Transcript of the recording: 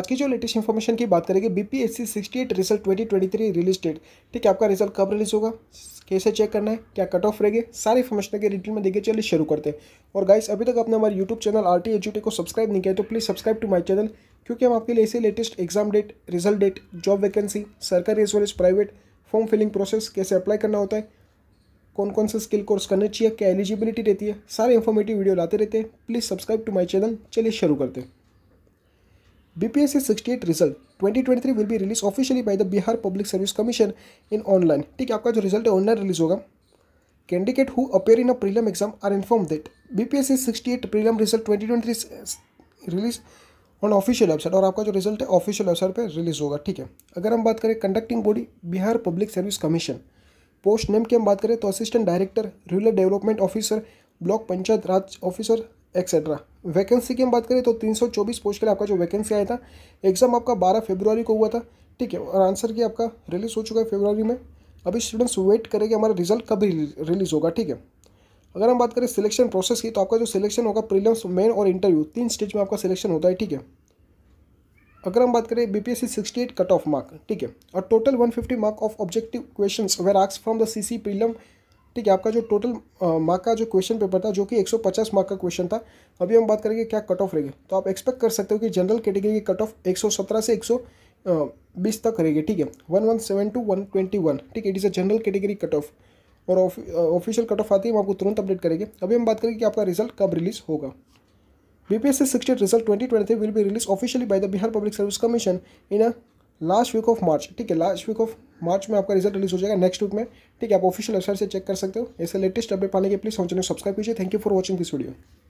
आज की जो लेटेस्ट इन्फॉर्मेशन की बात करेंगे B P S C sixty eight result twenty twenty three release date ठीक है आपका रिजल्ट कब रिलीज होगा कैसे चेक करना है क्या कट ऑफ रहेगी सारी इन्फॉर्मेशन के डिटेल में देखिए चलिए शुरू करते हैं और गाइस अभी तक आपने हमारे यूट्यूब चैनल आर टी को सब्सक्राइब नहीं किया तो please subscribe to my channel क्योंकि हम आपके लिए ऐसे latest exam date result date job vacancy सरकारी as well as private form filling process कैसे अप्लाई करना होता है कौन कौन से स्किल कोर्स करने चाहिए क्या एलिजिबिलिटी रहती है सारे इन्फॉर्मेटिव वीडियो लाते रहते हैं please subscribe to my channel चलिए शुरू करते हैं BPSC 68 result 2023 will be release officially by the Bihar public service commission in online ठीक है आपका जो रिजल्ट है ऑनलाइन रिलीज होगा candidate who appear in a prelim exam are inform that BPSC 68 prelim result 2023 release on official website और आपका जो result है ऑफिशियल वेबसाइट पर रिलीज होगा ठीक है अगर हम बात करें conducting body Bihar public service commission post name की हम बात करें तो assistant director rural development officer block panchayat raj officer etcetera vacancy की हम बात करें तो 324 पोस्ट के लिए आपका जो वैकेंसी आया था एग्ज़ाम आपका 12 फरवरी को हुआ था ठीक है और आंसर की आपका रिलीज़ हो चुका है फरवरी में अभी स्टूडेंट्स वेट करेंगे हमारा रिजल्ट कब रिलीज़ होगा ठीक है अगर हम बात करें सिलेक्शन प्रोसेस की तो आपका जो सिलेक्शन होगा प्रीलिम्स मेन और इंटरव्यू तीन स्टेज में आपका सिलेक्शन होता है ठीक है अगर हम बात करें B P S C sixty eight cut off mark ठीक है और total one fifty mark of objective question were आर्क्स from the C C prelim ठीक है आपका जो टोटल मार्क का जो क्वेश्चन पेपर था जो कि 150 मार्क का क्वेश्चन था अभी हम बात करेंगे क्या कट ऑफ रहेगी तो आप एक्सपेक्ट कर सकते हो कि जनरल कैटेगरी की कट ऑफ 117 से 120 तक रहेगी ठीक है one one seven to one twenty one ठीक है it is a general category cut off और ऑफिशियल कट ऑफ आती है हम आपको तुरंत अपडेट करेंगे अभी हम बात करेंगे कि आपका रिजल्ट कब रिलीज़ होगा B P S C sixty result twenty twenty will be release officially by the Bihar public service commission in a last week of March ठीक है लास्ट वीक ऑफ मार्च में आपका रिजल्ट रिलीज हो जाएगा नेक्स्ट वीक में ठीक है आप ऑफिशियल वेबसाइट से चेक कर सकते हो ऐसे लेटेस्ट अपडेट पाने के प्लीज हम चैनल सब्सक्राइब कीजिए thank you for watching this video